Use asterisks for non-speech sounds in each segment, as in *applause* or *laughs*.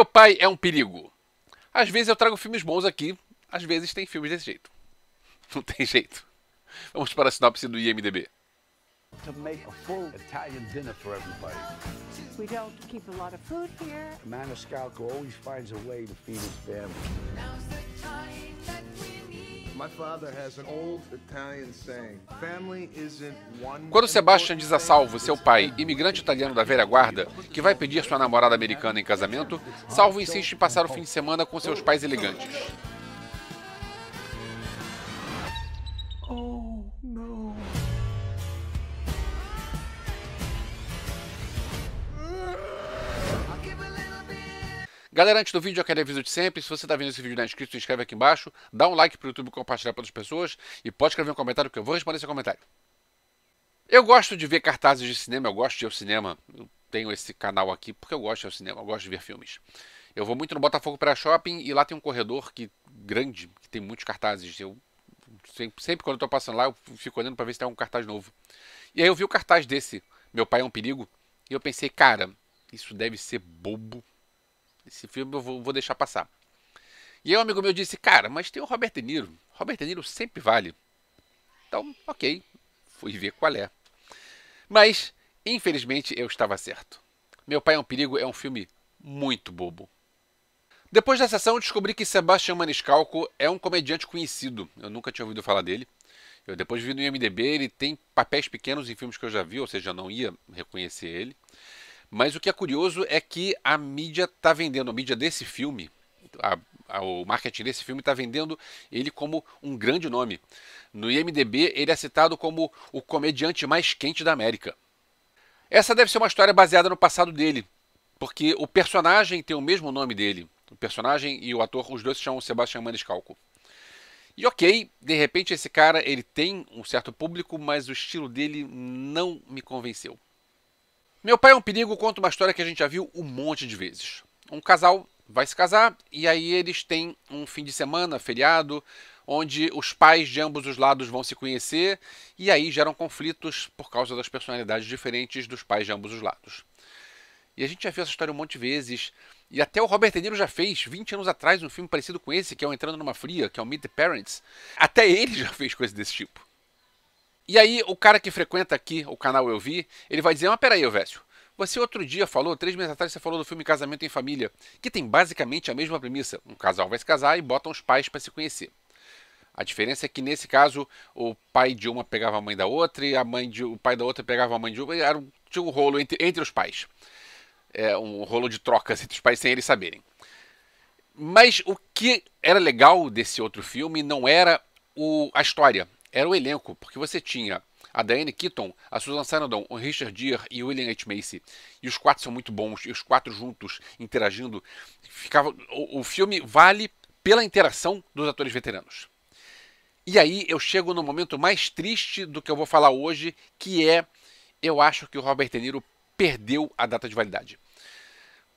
meu pai é um perigo. Às vezes eu trago filmes bons aqui, às vezes tem filmes desse jeito. *laughs* Não tem jeito. Vamos para a sinopse do IMDb. To make a full Italian dinner for everybody. We don't keep a lot of food here. Maniscalco always finds a way to feed his family. Quando Sebastian diz a Salvo, seu pai, imigrante italiano da velha guarda, que vai pedir sua namorada americana em casamento, Salvo insiste em passar o fim de semana com seus pais elegantes. Oh, não. Galera, antes do vídeo, eu quero aviso de sempre. Se você está vendo esse vídeo e não é inscrito, se inscreve aqui embaixo. Dá um like para o YouTube compartilhar para outras pessoas. E pode escrever um comentário que eu vou responder seu comentário. Eu gosto de ver cartazes de cinema, eu gosto de ir ao cinema. Eu tenho esse canal aqui porque eu gosto de ir ao cinema, eu gosto de ver filmes. Eu vou muito no Botafogo para Shopping e lá tem um corredor que grande, que tem muitos cartazes. Eu sempre, sempre quando estou passando lá, eu fico olhando para ver se tem algum cartaz novo. E aí eu vi o cartaz desse, Meu Pai é um Perigo, e eu pensei, cara, isso deve ser bobo esse filme eu vou, deixar passar. E aí um amigo meu disse, cara, mas tem o Robert De Niro. Robert De Niro sempre vale. Então, ok, fui ver qual é. Mas, infelizmente, eu estava certo. Meu Pai é um Perigo é um filme muito bobo. Depois da sessão, descobri que Sebastião Maniscalco é um comediante conhecido. Eu nunca tinha ouvido falar dele. Eu depois vi no IMDB, ele tem papéis pequenos em filmes que eu já vi, ou seja, eu não ia reconhecer ele. Mas o que é curioso é que a mídia está vendendo, a mídia desse filme, a, a, o marketing desse filme está vendendo ele como um grande nome. No IMDB, ele é citado como o comediante mais quente da América. Essa deve ser uma história baseada no passado dele, porque o personagem tem o mesmo nome dele. O personagem e o ator, os dois se chamam Sebastian Maniscalco. E ok, de repente esse cara ele tem um certo público, mas o estilo dele não me convenceu. Meu pai é um perigo conta uma história que a gente já viu um monte de vezes. Um casal vai se casar e aí eles têm um fim de semana, feriado, onde os pais de ambos os lados vão se conhecer e aí geram conflitos por causa das personalidades diferentes dos pais de ambos os lados. E a gente já viu essa história um monte de vezes. E até o Robert De Niro já fez, 20 anos atrás, um filme parecido com esse, que é o Entrando Numa Fria, que é o Meet the Parents. Até ele já fez coisa desse tipo. E aí o cara que frequenta aqui o canal Eu Vi, ele vai dizer, mas peraí, Elvésio, você outro dia falou, três meses atrás, você falou do filme Casamento em Família, que tem basicamente a mesma premissa. Um casal vai se casar e botam os pais para se conhecer. A diferença é que nesse caso o pai de uma pegava a mãe da outra e a mãe de, o pai da outra pegava a mãe de uma e era um, tinha um rolo entre, entre os pais. É, um rolo de trocas entre os pais sem eles saberem. Mas o que era legal desse outro filme não era o, a história, era o elenco, porque você tinha a Diane Keaton, a Susan Sarandon, o Richard Gere e o William H. Macy. E os quatro são muito bons, e os quatro juntos, interagindo. ficava O, o filme vale pela interação dos atores veteranos. E aí eu chego no momento mais triste do que eu vou falar hoje, que é eu acho que o Robert De Niro perdeu a data de validade.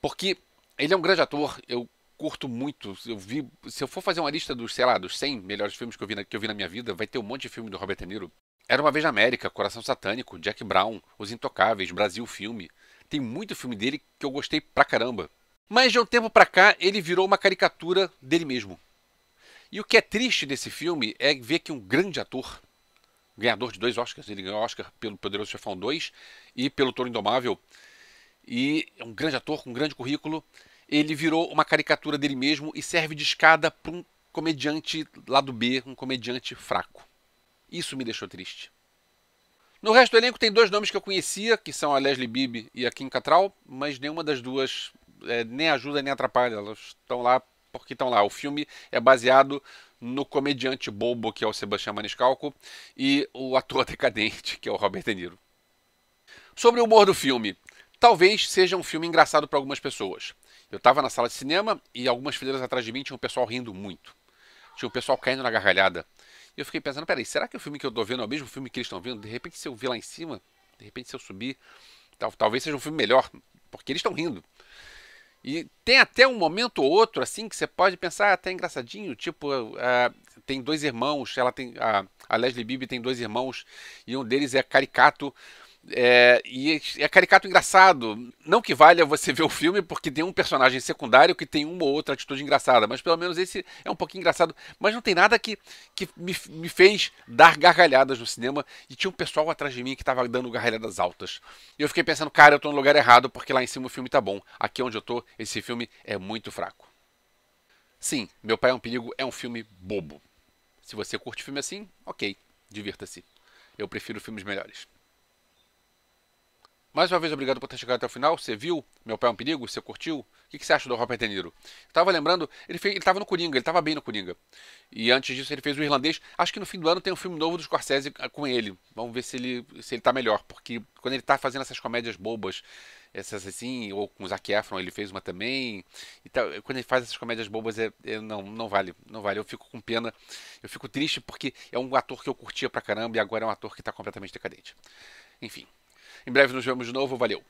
Porque ele é um grande ator, eu curto muito. Eu vi, se eu for fazer uma lista dos, sei lá, dos 100 melhores filmes que eu vi na, que eu vi na minha vida, vai ter um monte de filme do Robert De Niro. Era uma vez na América, Coração Satânico, Jack Brown, Os Intocáveis, Brasil Filme. Tem muito filme dele que eu gostei pra caramba. Mas de um tempo pra cá, ele virou uma caricatura dele mesmo. E o que é triste desse filme é ver que um grande ator, ganhador de dois Oscars, ele ganhou Oscar pelo Poderoso Chefão 2 e pelo Toro Indomável, e é um grande ator com um grande currículo, ele virou uma caricatura dele mesmo e serve de escada para um comediante lado B, um comediante fraco. Isso me deixou triste. No resto do elenco tem dois nomes que eu conhecia, que são a Leslie Bibb e a Kim Cattrall, mas nenhuma das duas é, nem ajuda nem atrapalha. Elas estão lá porque estão lá. O filme é baseado no comediante bobo que é o Sebastião Maniscalco e o ator *laughs* decadente que é o Robert De Niro. Sobre o humor do filme, talvez seja um filme engraçado para algumas pessoas. Eu estava na sala de cinema e algumas fileiras atrás de mim tinha um pessoal rindo muito. Tinha um pessoal caindo na gargalhada. E eu fiquei pensando, peraí, será que o filme que eu estou vendo é o mesmo filme que eles estão vendo? De repente, se eu vir lá em cima, de repente, se eu subir, tal, talvez seja um filme melhor, porque eles estão rindo. E tem até um momento ou outro, assim, que você pode pensar ah, até é engraçadinho, tipo, uh, tem dois irmãos, ela tem, uh, a Leslie Bibb tem dois irmãos, e um deles é caricato, é, e é caricato engraçado. Não que valha você ver o filme, porque tem um personagem secundário que tem uma ou outra atitude engraçada, mas pelo menos esse é um pouquinho engraçado. Mas não tem nada que, que me, me fez dar gargalhadas no cinema. E tinha um pessoal atrás de mim que tava dando gargalhadas altas. E eu fiquei pensando, cara, eu tô no lugar errado, porque lá em cima o filme tá bom. Aqui onde eu tô, esse filme é muito fraco. Sim, Meu Pai é um Perigo é um filme bobo. Se você curte filme assim, ok, divirta-se. Eu prefiro filmes melhores. Mais uma vez, obrigado por ter chegado até o final. Você viu Meu Pai é um Perigo? Você curtiu? O que, você acha do Robert De Niro? tava lembrando, ele, fez, ele tava no Coringa, ele tava bem no Coringa. E antes disso ele fez o Irlandês. Acho que no fim do ano tem um filme novo do Scorsese ah, com ele. Vamos ver se ele, se ele tá melhor. Porque quando ele tá fazendo essas comédias bobas, essas assim, ou com o Zac Efron ele fez uma também. E quando ele faz essas comédias bobas, é, é, não, não vale, não vale. Eu fico com pena, eu fico triste porque é um ator que eu curtia pra caramba e agora é um ator que tá completamente decadente. Enfim. Em breve nos vemos de novo. Valeu!